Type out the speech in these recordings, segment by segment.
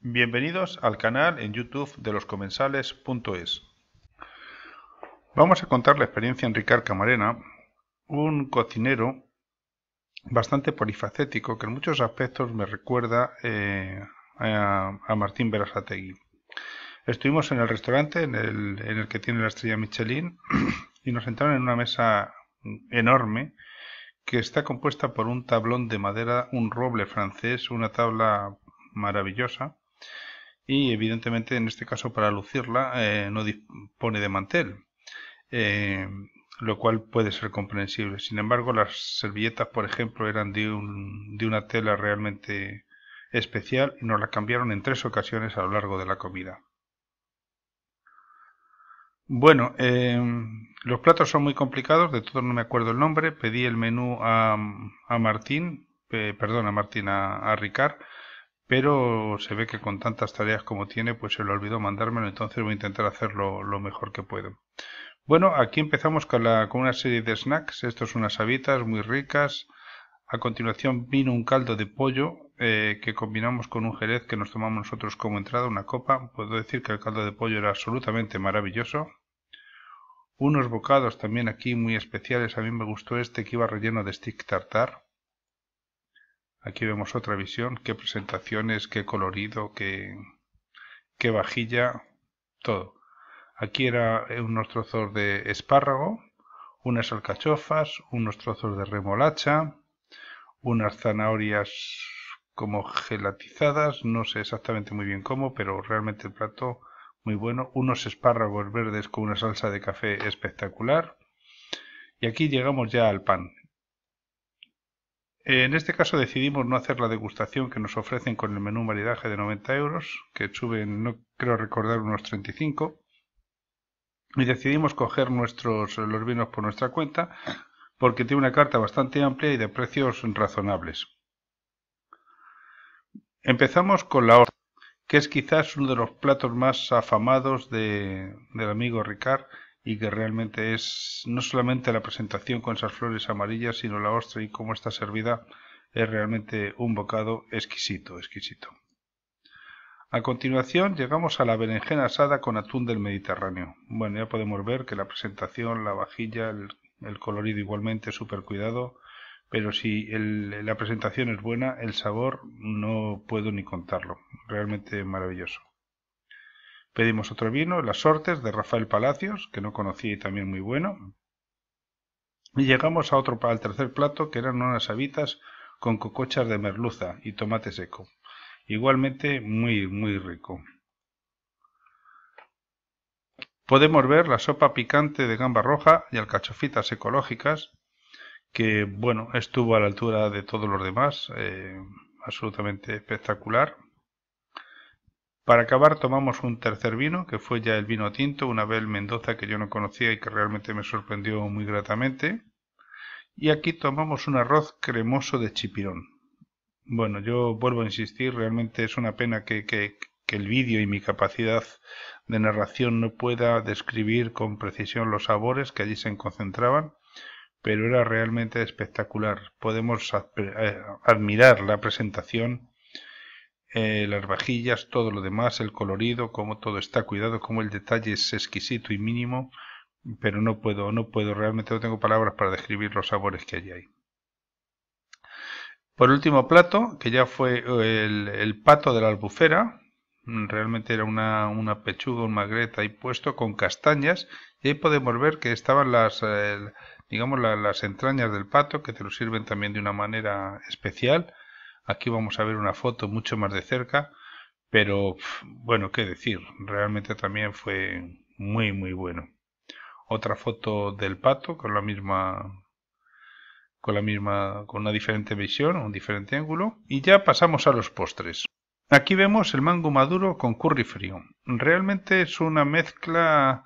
Bienvenidos al canal en YouTube de loscomensales.es. Vamos a contar la experiencia de Ricard Camarena, un cocinero bastante polifacético que en muchos aspectos me recuerda eh, a, Martín Berasategui. Estuvimos en el restaurante en el, en el que tiene la estrella Michelin y nos sentaron en una mesa enorme que está compuesta por un tablón de madera, un roble francés, una tabla maravillosa y evidentemente en este caso para lucirla eh, no dispone de mantel, eh, lo cual puede ser comprensible. Sin embargo, las servilletas, por ejemplo, eran de, una tela realmente especial y nos la cambiaron en tres ocasiones a lo largo de la comida. Bueno, eh, los platos son muy complicados, de todo no me acuerdo el nombre. Pedí el menú a, a Martín, perdón, a Martín, a, a Ricard, pero se ve que con tantas tareas como tiene, pues se lo olvidó mandármelo, entonces voy a intentar hacerlo lo mejor que puedo. Bueno, aquí empezamos con, una serie de snacks, estos son unas habitas muy ricas, a continuación vino un caldo de pollo eh, que combinamos con un jerez que nos tomamos nosotros como entrada, una copa. Puedo decir que el caldo de pollo era absolutamente maravilloso. Unos bocados también aquí muy especiales. A mí me gustó este que iba relleno de stick tartar. Aquí vemos otra visión, qué presentaciones, qué colorido, qué, vajilla, todo. Aquí era unos trozos de espárrago, unas alcachofas, unos trozos de remolacha, unas zanahorias como gelatizadas, no sé exactamente muy bien cómo, pero realmente el plato muy bueno, unos espárragos verdes con una salsa de café espectacular. Y aquí llegamos ya al pan. En este caso decidimos no hacer la degustación que nos ofrecen con el menú maridaje de 90 euros, que suben, no creo recordar, unos 35. Y decidimos coger nuestros, los vinos por nuestra cuenta, porque tiene una carta bastante amplia y de precios razonables. Empezamos con la horta, que es quizás uno de los platos más afamados del amigo Ricard y que realmente es no solamente la presentación con esas flores amarillas, sino la ostra y cómo está servida, es realmente un bocado exquisito, exquisito. A continuación llegamos a la berenjena asada con atún del Mediterráneo. Bueno, ya podemos ver que la presentación, la vajilla, el, colorido igualmente súper cuidado, pero si la presentación es buena, el sabor no puedo ni contarlo. Realmente maravilloso. Pedimos otro vino, Las Sortes, de Rafael Palacios, que no conocí y también muy bueno. Y llegamos a otro, al tercer plato, que eran unas habitas con cocochas de merluza y tomate seco. Igualmente muy, muy rico. Podemos ver la sopa picante de gamba roja y alcachofitas ecológicas, que bueno, estuvo a la altura de todos los demás, eh, absolutamente espectacular. Para acabar tomamos un tercer vino, que fue ya el vino tinto, una Abel Mendoza que yo no conocía y que realmente me sorprendió muy gratamente. Y aquí tomamos un arroz cremoso de chipirón. Bueno, yo vuelvo a insistir, realmente es una pena que el vídeo y mi capacidad de narración no pueda describir con precisión los sabores que allí se concentraban, pero era realmente espectacular. Podemos eh, admirar la presentación eh, las vajillas, todo lo demás, el colorido, cómo todo está cuidado, cómo el detalle es exquisito y mínimo, pero no puedo, no puedo, realmente no tengo palabras para describir los sabores que hay ahí. Por último plato, que ya fue eh, el, pato de la albufera, mm, realmente era una, pechuga, un magret ahí puesto con castañas, y ahí podemos ver que estaban las, eh, digamos, las entrañas del pato, que te lo sirven también de una manera especial, Aquí vamos a ver una foto mucho más de cerca, pero bueno, qué decir, realmente también fue muy, muy bueno. Otra foto del pato con la misma con la misma con una diferente visión, un diferente ángulo y ya pasamos a los postres. Aquí vemos el mango maduro con curry frío. Realmente es una mezcla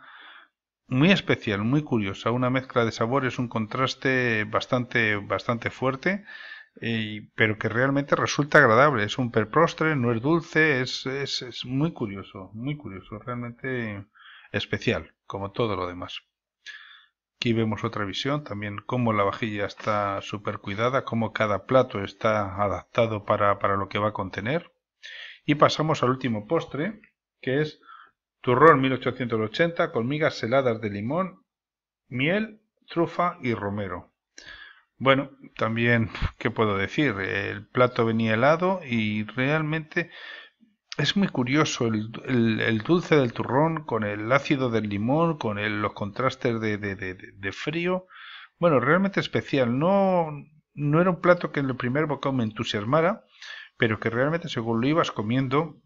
muy especial, muy curiosa, una mezcla de sabores, un contraste bastante bastante fuerte pero que realmente resulta agradable. Es un perprostre, no es dulce, es, es, es muy curioso, muy curioso, realmente especial, como todo lo demás. Aquí vemos otra visión, también cómo la vajilla está súper cuidada, cómo cada plato está adaptado para, para, lo que va a contener. Y pasamos al último postre, que es turrón 1880 con migas heladas de limón, miel, trufa y romero. Bueno, también, ¿qué puedo decir? El plato venía helado y realmente es muy curioso el, dulce del turrón con el ácido del limón, con los contrastes de, frío. Bueno, realmente especial. No, no era un plato que en el primer bocado me entusiasmara, pero que realmente según lo ibas comiendo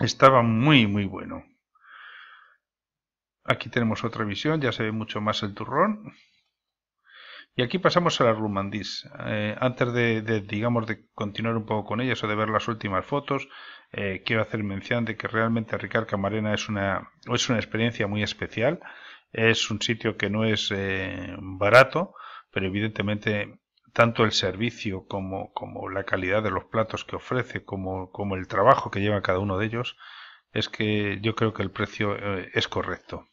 estaba muy, muy bueno. Aquí tenemos otra visión, ya se ve mucho más el turrón. Y aquí pasamos a la Rumandís. Eh, antes de, digamos, de continuar un poco con ellas o de ver las últimas fotos, eh, quiero hacer mención de que realmente Ricard Camarena es una, es una experiencia muy especial. Es un sitio que no es eh, barato, pero evidentemente tanto el servicio como, como la calidad de los platos que ofrece, como, como el trabajo que lleva cada uno de ellos, es que yo creo que el precio es correcto.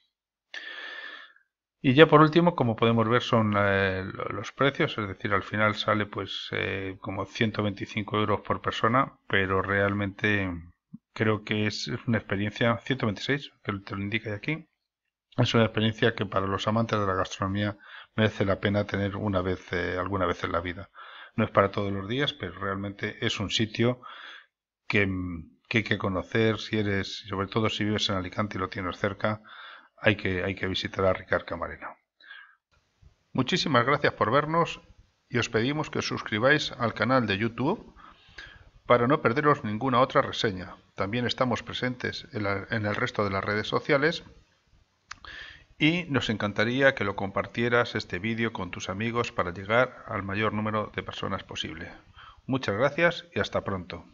Y ya por último, como podemos ver, son eh, los precios, es decir, al final sale pues eh, como 125 euros por persona, pero realmente creo que es una experiencia, 126, que te lo indica aquí, es una experiencia que para los amantes de la gastronomía merece la pena tener una vez, eh, alguna vez en la vida. No es para todos los días, pero realmente es un sitio que, que hay que conocer si eres, sobre todo si vives en Alicante y lo tienes cerca, hay que, hay que visitar a Ricard Camarena. Muchísimas gracias por vernos y os pedimos que os suscribáis al canal de YouTube para no perderos ninguna otra reseña. También estamos presentes en el resto de las redes sociales y nos encantaría que lo compartieras este vídeo con tus amigos para llegar al mayor número de personas posible. Muchas gracias y hasta pronto.